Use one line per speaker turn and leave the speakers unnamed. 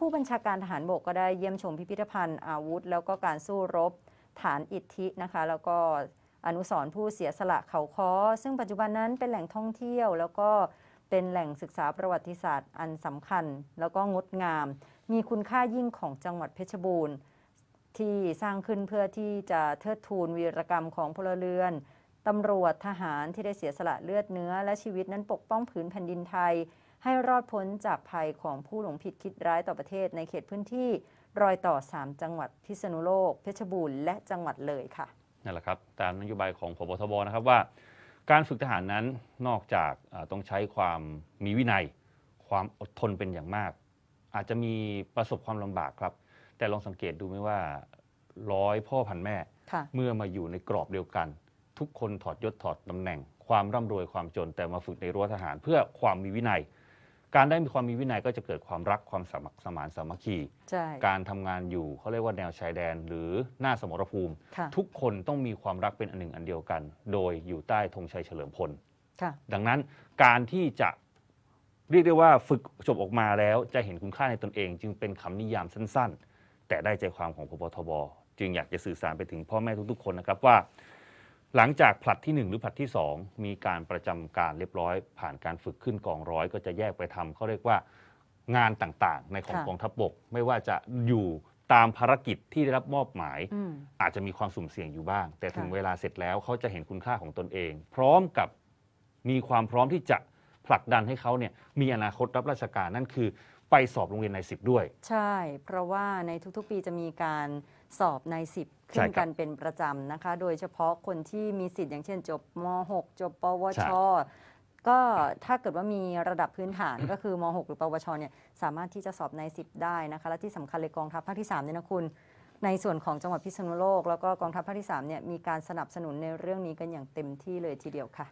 ผู้บัญชาการทหารบกก็ได้เยี่ยมชมพิพิธภัณฑ์อาวุธ แล้วก็การสู้รบฐานอิทธินะคะแล้วก็อนุสรผู้เสียสละเขาค้อซึ่งปัจจุบันนั้นเป็นแหล่งท่องเที่ยวแล้วก็เป็นแหล่งศึกษาประวัติศาสตร์ อันสำคัญแล้วก็งดงาม มีคุณค่ายิ่งของจังหวัดเพชรบูรณ์ที่สร้างขึ้นเพื่อที่จะเทิดทูนวีรกรรมของพลเรือนตำรวจทหารที่ได้เสียสละเลือดเนื้อ และชีวิตนั้นปกป้องผืนแผ่นดินไทย ให้รอดพ้นจากภัยของผู้หลงผิดคิดร้ายต่อประเทศในเขตพื้นที่รอยต่อ 3 จังหวัดพิษณุโลก เพชรบูรณ์และจังหวัดเลยค่ะ
นั่นแหละครับ ตามนโยบายของพบทบนะครับว่า การฝึกทหารนั้นนอกจากต้องใช้ความมีวินัย ความอดทนเป็นอย่างมาก อาจจะมีประสบความลำบากครับ แต่ลองสังเกตดูไหมว่าร้อยพ่อพันแม่ เมื่อมาอยู่ในกรอบเดียวกันทุกคนถอดยศถอดตำแหน่ง ความร่ำรวยความจนแต่มาฝึกในรั้วทหารเพื่อความมีวินัย การได้มีความมีวินัยก็จะเกิดความรักความสมัครสมานสามัคคี่การทำงานอยู่เขาเรียกว่าแนวชายแดน หรือหน้าสมรภูมิ ทุกคนต้องมีความรักเป็นอันหนึ่ง อันเดียวกัน โดยอยู่ใต้ธงชัยเฉลิมพลดังนั้นการที่จะเรียกได้ว่าฝึกจบออกมาแล้ว จะเห็นคุณค่าในตนเอง จึงเป็นคำนิยามสั้น ๆ แต่ได้ใจความของพบทบ จึงอยากจะสื่อสารไปถึงพ่อแม่ทุกๆคนนะครับว่าหลังจากผลัดที่ 1 หรือผลัดที่ 2 มีการประจำการเรียบร้อยผ่านการฝึกขึ้นกองร้อยก็จะแยกไปทำเขาเรียกว่างานต่างๆ ในของกองทัพบบก ไม่ว่าจะอยู่ตามภารกิจที่ได้รับมอบหมาย อาจจะมีความสุ่มเสี่ยงอยู่บ้าง แต่ถึงเวลาเสร็จแล้วเขาจะเห็นคุณค่าของตนเอง พร้อมกับมีความพร้อมที่จะผลักดันให้เขาเนี่ยมีอนาคตรับราชการนั่นคือไปสอบโรงเรียนในสิบด้วย
ใช่ เพราะว่าในทุกๆปีจะมีการสอบในสิบขึ้นกันเป็นประจำนะคะ โดยเฉพาะคนที่มีสิทธิ์อย่างเช่น จบม .6 จบปวช ก็ถ้าเกิดว่ามีระดับพื้นฐาน ก็คือม .6 หรือปวชเนี่ยสามารถที่จะสอบในสิบได้นะคะ และที่สำคัญเลย กองทัพภาคที่3เนี่ยนะคุณ ในส่วนของจังหวัดพิษณุโลกแล้วก็กองทัพภาคที่3เนี่ยมีการสนับสนุนในเรื่องนี้กันอย่างเต็มที่เลยทีเดียวค่ะ